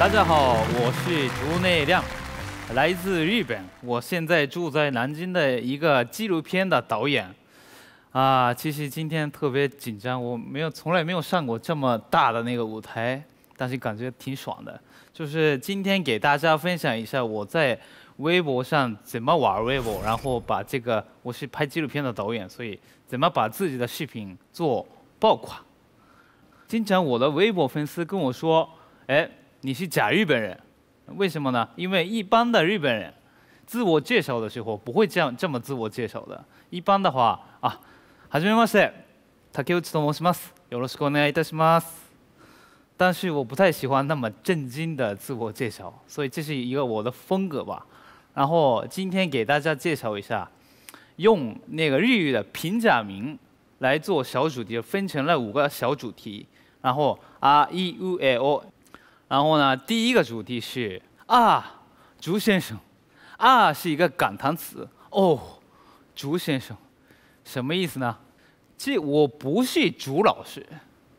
大家好，我是竹内亮，来自日本。我现在住在南京的一个纪录片的导演。啊，其实今天特别紧张，我没有从来没有上过这么大的那个舞台，但是感觉挺爽的。就是今天给大家分享一下我在微博上怎么玩微博，然后把这个我是拍纪录片的导演，所以怎么把自己的视频做爆款。经常我的微博粉丝跟我说，哎。你是假日本人，为什么呢？因为一般的日本人自我介绍的时候不会这样这么自我介绍的。一般的话啊，はじめまして、竹内と申します、よろしくお願いいたします。但是我不太喜欢那么正经的自我介绍，所以这是一个我的风格吧。然后今天给大家介绍一下，用那个日语的平假名来做小主题，分成了五个小主题，然后 R E U L O。然后呢，第一个主题是啊，竹先生，啊是一个感叹词哦，竹先生，什么意思呢？这我不是竹老师，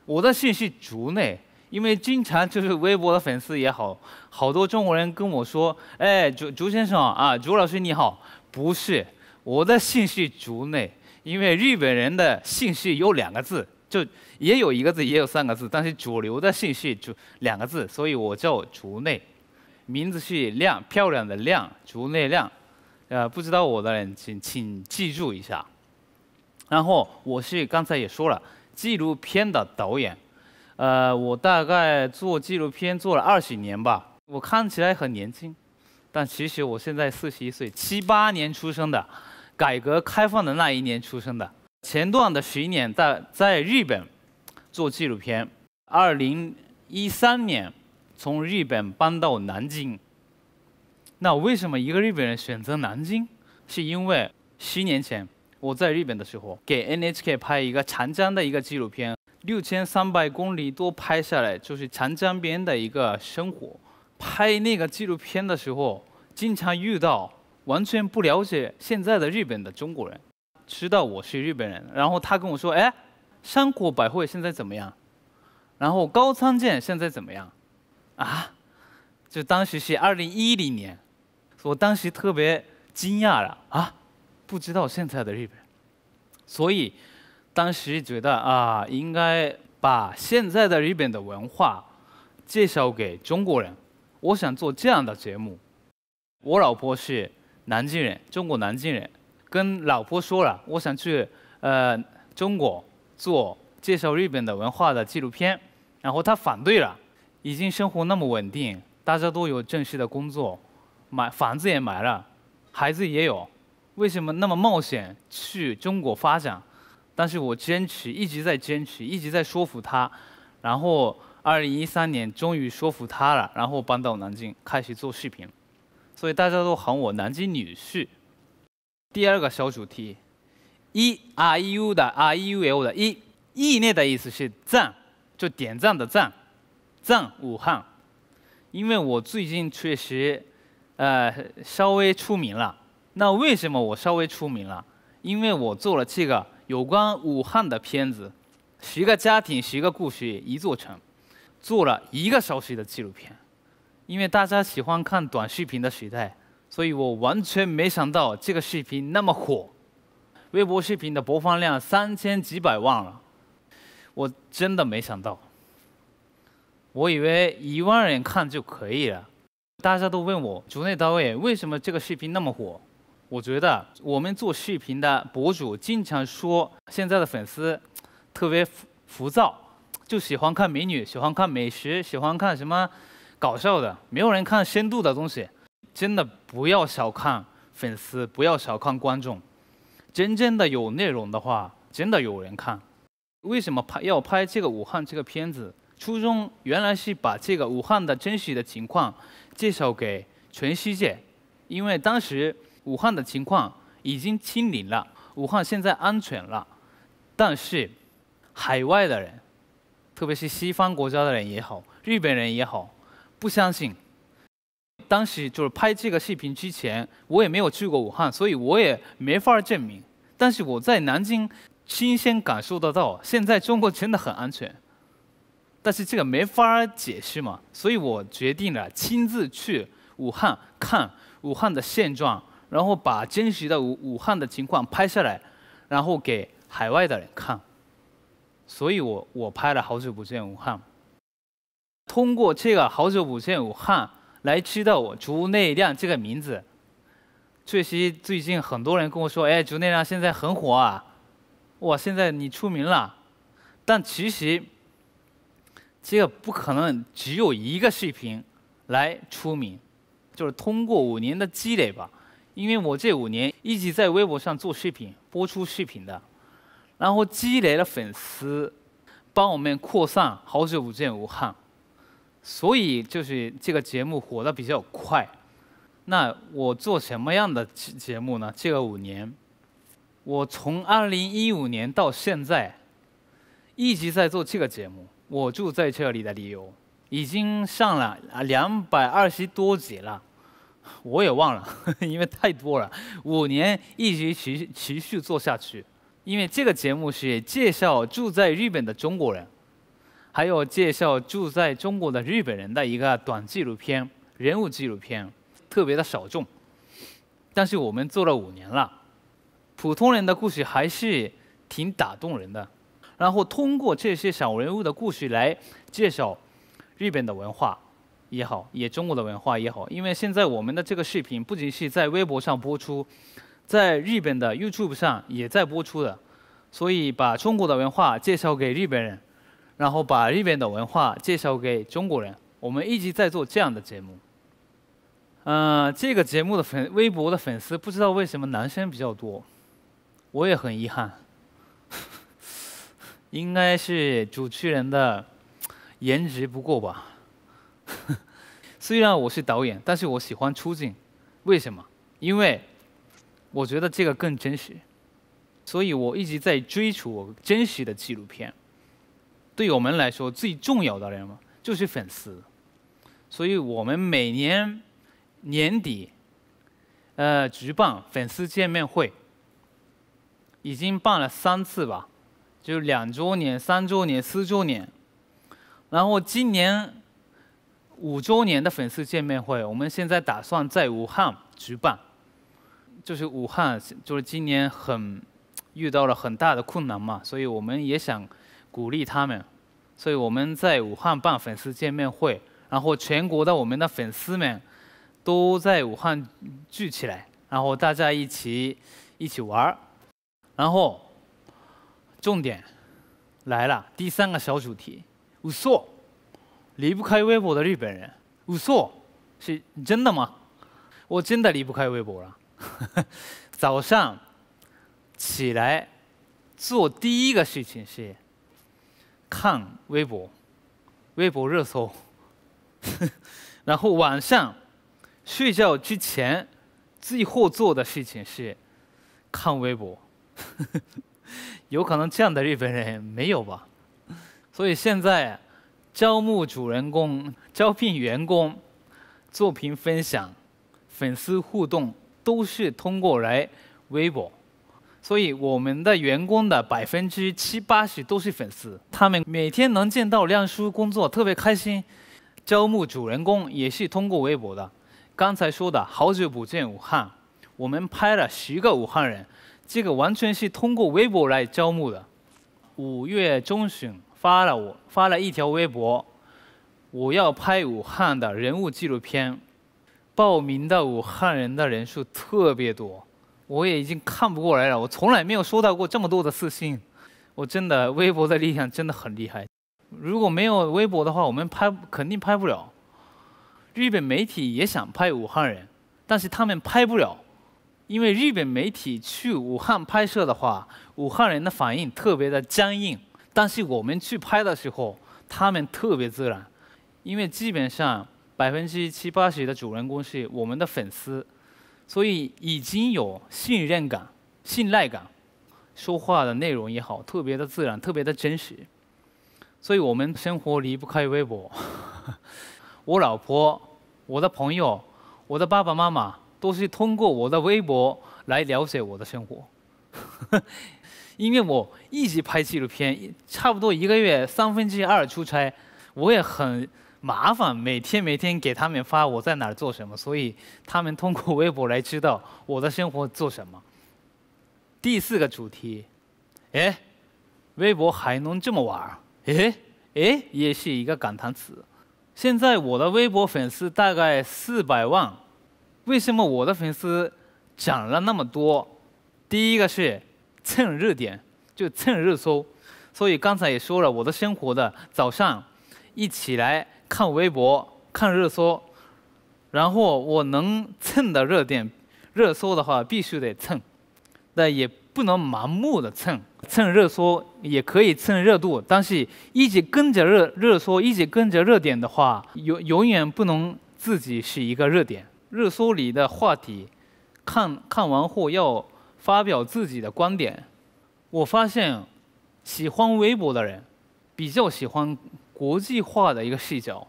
我的姓是竹内，因为经常就是微博的粉丝也好，好多中国人跟我说，哎，竹竹先生啊，竹老师你好，不是，我的姓是竹内，因为日本人的姓氏有两个字。就也有一个字，也有三个字，但是主流的信息就两个字，所以我叫竹内，名字是亮漂亮的亮竹内亮，呃，不知道我的人请请记住一下。然后我是刚才也说了，纪录片的导演，呃，我大概做纪录片做了二十年吧，我看起来很年轻，但其实我现在四十一岁，七八年出生的，改革开放的那一年出生的。前段的十年在在日本做纪录片，二零一三年从日本搬到南京。那为什么一个日本人选择南京？是因为十年前我在日本的时候给 NHK 拍一个长江的一个纪录片，六千三百公里多拍下来，就是长江边的一个生活。拍那个纪录片的时候，经常遇到完全不了解现在的日本的中国人。知道我是日本人，然后他跟我说：“哎，山国百惠现在怎么样？然后高仓健现在怎么样？啊？就当时是二零一零年，我当时特别惊讶了啊，不知道现在的日本，所以当时觉得啊，应该把现在的日本的文化介绍给中国人。我想做这样的节目。我老婆是南京人，中国南京人。”跟老婆说了，我想去呃中国做介绍日本的文化的纪录片，然后她反对了，已经生活那么稳定，大家都有正式的工作，买房子也买了，孩子也有，为什么那么冒险去中国发展？但是我坚持，一直在坚持，一直在说服她，然后二零一三年终于说服她了，然后搬到南京开始做视频，所以大家都喊我南京女婿。第二个小主题，e r e u 的 r e u l 的 e 意念的意思是赞，就点赞的赞，赞武汉，因为我最近确实，呃，稍微出名了。那为什么我稍微出名了？因为我做了这个有关武汉的片子，十个家庭，十个故事，一座城，做了一个小时的纪录片。因为大家喜欢看短视频的时代。所以我完全没想到这个视频那么火，微博视频的播放量三千几百万了，我真的没想到。我以为一万人看就可以了。大家都问我竹内到彦为什么这个视频那么火？我觉得我们做视频的博主经常说现在的粉丝特别浮躁，就喜欢看美女，喜欢看美食，喜欢看什么搞笑的，没有人看深度的东西。真的不要小看粉丝，不要小看观众，真正的有内容的话，真的有人看。为什么拍要拍这个武汉这个片子？初衷原来是把这个武汉的真实的情况介绍给全世界。因为当时武汉的情况已经清零了，武汉现在安全了，但是海外的人，特别是西方国家的人也好，日本人也好，不相信。当时就是拍这个视频之前，我也没有去过武汉，所以我也没法儿证明。但是我在南京，亲身感受得到，现在中国真的很安全。但是这个没法儿解释嘛，所以我决定了亲自去武汉看武汉的现状，然后把真实的武武汉的情况拍下来，然后给海外的人看。所以我我拍了《好久不见武汉》，通过这个《好久不见武汉》。来知道我竹内亮这个名字，确实最近很多人跟我说：“哎，竹内亮现在很火啊！哇，现在你出名了。”但其实，这个不可能只有一个视频来出名，就是通过五年的积累吧。因为我这五年一直在微博上做视频、播出视频的，然后积累了粉丝，帮我们扩散。好久不见，武汉。所以就是这个节目火的比较快。那我做什么样的节目呢？这个五年，我从2015年到现在，一直在做这个节目。我住在这里的理由，已经上了两百二十多集了，我也忘了，因为太多了。五年一直持持续做下去，因为这个节目是介绍住在日本的中国人。还有介绍住在中国的日本人的一个短纪录片、人物纪录片，特别的少众，但是我们做了五年了，普通人的故事还是挺打动人的。然后通过这些小人物的故事来介绍日本的文化也好，也中国的文化也好。因为现在我们的这个视频不仅是在微博上播出，在日本的 YouTube 上也在播出的，所以把中国的文化介绍给日本人。然后把日本的文化介绍给中国人，我们一直在做这样的节目。嗯，这个节目的粉微博的粉丝不知道为什么男生比较多，我也很遗憾。应该是主持人的颜值不够吧。虽然我是导演，但是我喜欢出镜，为什么？因为我觉得这个更真实，所以我一直在追求我真实的纪录片。对我们来说最重要的人嘛，就是粉丝，所以我们每年年底，呃，举办粉丝见面会，已经办了三次吧，就两周年、三周年、四周年，然后今年五周年的粉丝见面会，我们现在打算在武汉举办，就是武汉，就是今年很遇到了很大的困难嘛，所以我们也想。鼓励他们，所以我们在武汉办粉丝见面会，然后全国的我们的粉丝们都在武汉聚起来，然后大家一起一起玩儿，然后重点来了，第三个小主题，无所离不开微博的日本人，无所是真的吗？我真的离不开微博了。早上起来做第一个事情是。看微博，微博热搜，然后晚上睡觉之前最后做的事情是看微博，有可能这样的日本人没有吧？所以现在招募主人公、招聘员工、作品分享、粉丝互动都是通过来微博。所以我们的员工的百分之七八十都是粉丝，他们每天能见到亮叔工作特别开心。招募主人公也是通过微博的。刚才说的好久不见武汉，我们拍了十个武汉人，这个完全是通过微博来招募的。五月中旬发了我发了一条微博，我要拍武汉的人物纪录片，报名的武汉人的人数特别多。我也已经看不过来了，我从来没有收到过这么多的私信，我真的微博的力量真的很厉害。如果没有微博的话，我们拍肯定拍不了。日本媒体也想拍武汉人，但是他们拍不了，因为日本媒体去武汉拍摄的话，武汉人的反应特别的僵硬。但是我们去拍的时候，他们特别自然，因为基本上百分之七八十的主人公是我们的粉丝。所以已经有信任感、信赖感，说话的内容也好，特别的自然，特别的真实。所以我们生活离不开微博。我老婆、我的朋友、我的爸爸妈妈，都是通过我的微博来了解我的生活。因为我一直拍纪录片，差不多一个月三分之二出差，我也很。麻烦每天每天给他们发我在哪儿做什么，所以他们通过微博来知道我的生活做什么。第四个主题，哎，微博还能这么玩？哎哎，也是一个感叹词。现在我的微博粉丝大概四百万，为什么我的粉丝涨了那么多？第一个是蹭热点，就蹭热搜。所以刚才也说了我的生活的早上一起来。看微博，看热搜，然后我能蹭的热点，热搜的话必须得蹭，但也不能盲目的蹭。蹭热搜也可以蹭热度，但是一直跟着热热搜，一直跟着热点的话，永永远不能自己是一个热点。热搜里的话题，看看完后要发表自己的观点。我发现，喜欢微博的人，比较喜欢。国际化的一个视角，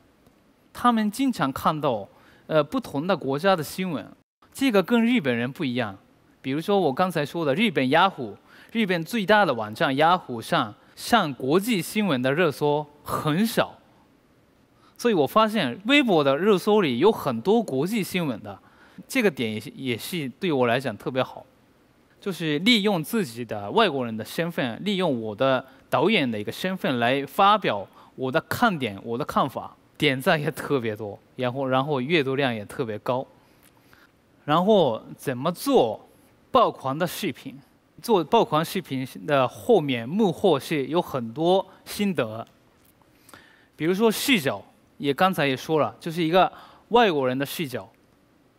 他们经常看到呃不同的国家的新闻，这个跟日本人不一样。比如说我刚才说的日本雅虎，日本最大的网站雅虎上上国际新闻的热搜很少，所以我发现微博的热搜里有很多国际新闻的，这个点也是也是对我来讲特别好，就是利用自己的外国人的身份，利用我的导演的一个身份来发表。我的看点，我的看法，点赞也特别多，然后然后阅读量也特别高，然后怎么做爆款的视频？做爆款视频的后面幕后是有很多心得，比如说视角，也刚才也说了，就是一个外国人的视角，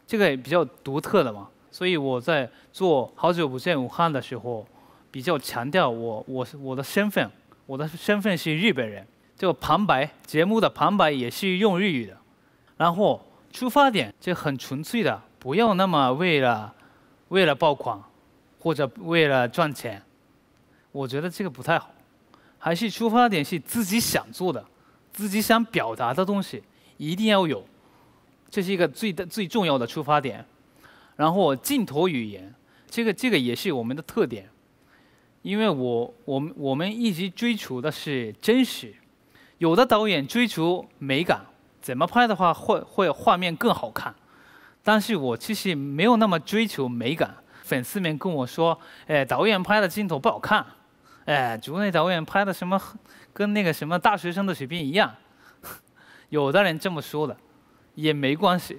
这个也比较独特的嘛。所以我在做《好久不见武汉》的时候，比较强调我我我的身份，我的身份是日本人。就旁白节目的旁白也是用日语的，然后出发点就很纯粹的，不要那么为了为了爆款，或者为了赚钱，我觉得这个不太好，还是出发点是自己想做的，自己想表达的东西一定要有，这是一个最最重要的出发点。然后镜头语言，这个这个也是我们的特点，因为我我们我们一直追求的是真实。有的导演追求美感，怎么拍的话会会画面更好看，但是我其实没有那么追求美感。粉丝们跟我说：“哎，导演拍的镜头不好看，哎，主要那导演拍的什么，跟那个什么大学生的水平一样。” 有的人这么说的，也没关系，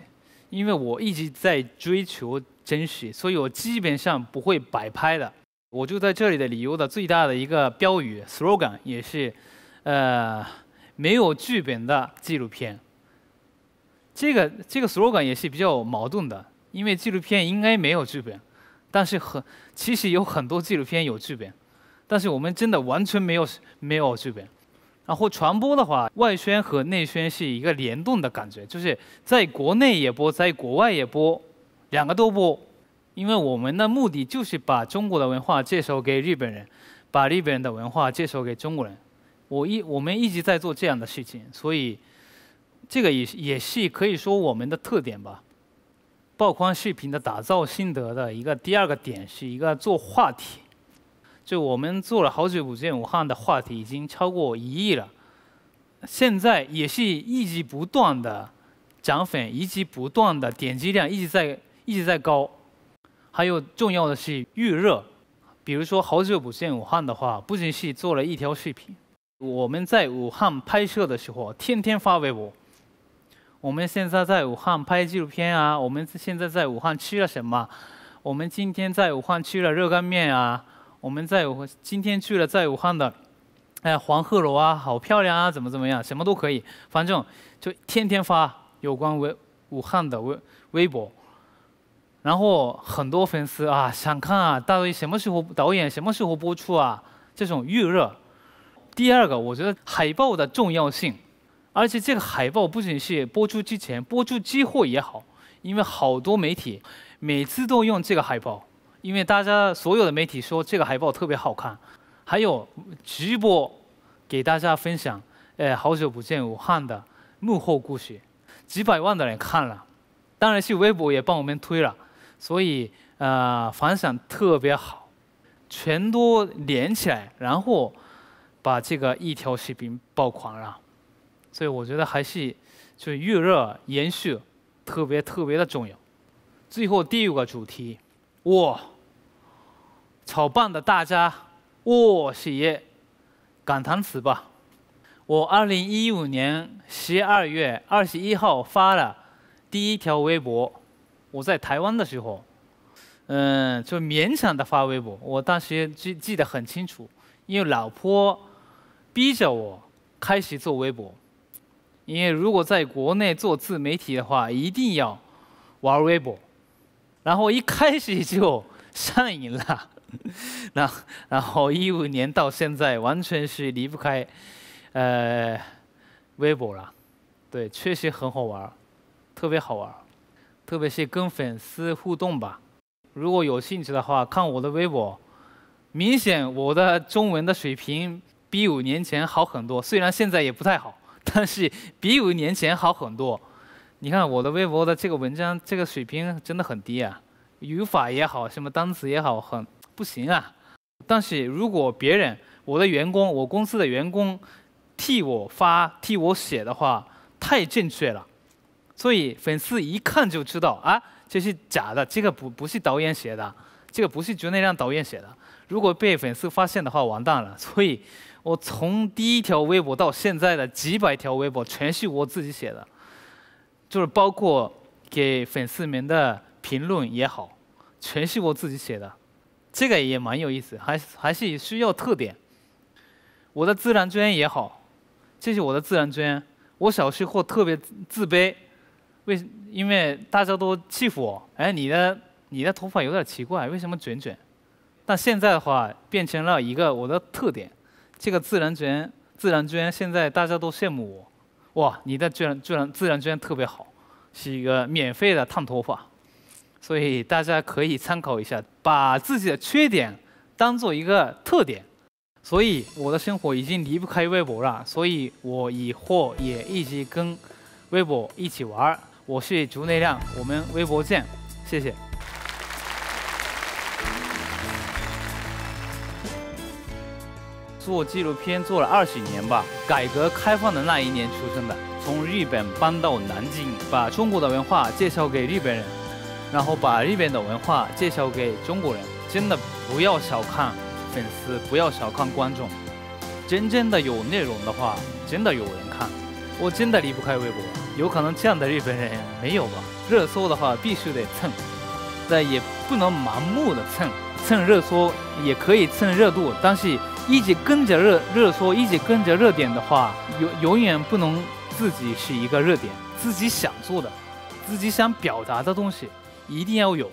因为我一直在追求真实，所以我基本上不会摆拍的。我就在这里的理由的最大的一个标语 slogan 也是，呃。没有剧本的纪录片，这个这个所有感也是比较矛盾的，因为纪录片应该没有剧本，但是很其实有很多纪录片有剧本，但是我们真的完全没有没有剧本。然后传播的话，外宣和内宣是一个联动的感觉，就是在国内也播，在国外也播，两个都播，因为我们的目的就是把中国的文化介绍给日本人，把日本人的文化介绍给中国人。我一我们一直在做这样的事情，所以这个也也是可以说我们的特点吧。爆款视频的打造心得的一个第二个点是一个做话题，就我们做了好久不见武汉的话题，已经超过一亿了。现在也是一直不断的涨粉，一直不断的点击量一直在一直在高。还有重要的是预热，比如说好久不见武汉的话，不仅是做了一条视频。我们在武汉拍摄的时候，天天发微博。我们现在在武汉拍纪录片啊，我们现在在武汉吃了什么？我们今天在武汉吃了热干面啊。我们在武今天去了在武汉的哎黄鹤楼啊，好漂亮啊，怎么怎么样？什么都可以，反正就天天发有关微武汉的微微博。然后很多粉丝啊想看啊，到底什么时候导演什么时候播出啊？这种预热。第二个，我觉得海报的重要性，而且这个海报不仅是播出之前、播出之后也好，因为好多媒体每次都用这个海报，因为大家所有的媒体说这个海报特别好看。还有直播给大家分享，呃，好久不见武汉的幕后故事，几百万的人看了，当然是微博也帮我们推了，所以呃反响特别好，全都连起来，然后。把这个一条视频爆款了，所以我觉得还是就预热、延续特别特别的重要。最后第五个主题，我，超棒的大家，我写，感叹词吧。我二零一五年十二月二十一号发了第一条微博，我在台湾的时候，嗯，就勉强的发微博，我当时记记得很清楚，因为老婆。逼着我开始做微博，因为如果在国内做自媒体的话，一定要玩微博。然后一开始就上瘾了，那然后一五年到现在，完全是离不开呃微博了。对，确实很好玩，特别好玩，特别是跟粉丝互动吧。如果有兴趣的话，看我的微博，明显我的中文的水平。比五年前好很多，虽然现在也不太好，但是比五年前好很多。你看我的微博的这个文章，这个水平真的很低啊，语法也好，什么单词也好，很不行啊。但是如果别人，我的员工，我公司的员工，替我发、替我写的话，太正确了，所以粉丝一看就知道啊，这是假的，这个不不是导演写的，这个不是觉内亮导演写的。如果被粉丝发现的话，完蛋了。所以。我从第一条微博到现在的几百条微博，全是我自己写的，就是包括给粉丝们的评论也好，全是我自己写的，这个也蛮有意思，还还是需要特点。我的自然卷也好，这是我的自然卷。我小时候特别自卑，为因为大家都欺负我，哎，你的你的头发有点奇怪，为什么卷卷？但现在的话，变成了一个我的特点。这个自然卷自然卷现在大家都羡慕我，哇，你的居然自然卷特别好，是一个免费的烫头发，所以大家可以参考一下，把自己的缺点当做一个特点，所以我的生活已经离不开微博了，所以我以后也一直跟微博一起玩我是竹内亮，我们微博见，谢谢。做纪录片做了二十年吧，改革开放的那一年出生的，从日本搬到南京，把中国的文化介绍给日本人，然后把日本的文化介绍给中国人。真的不要小看粉丝，不要小看观众，真正的有内容的话，真的有人看。我真的离不开微博，有可能这样的日本人没有吧？热搜的话必须得蹭，但也不能盲目的蹭。蹭热搜也可以蹭热度，但是。一直跟着热热搜，一直跟着热点的话，永永远不能自己是一个热点。自己想做的，自己想表达的东西，一定要有。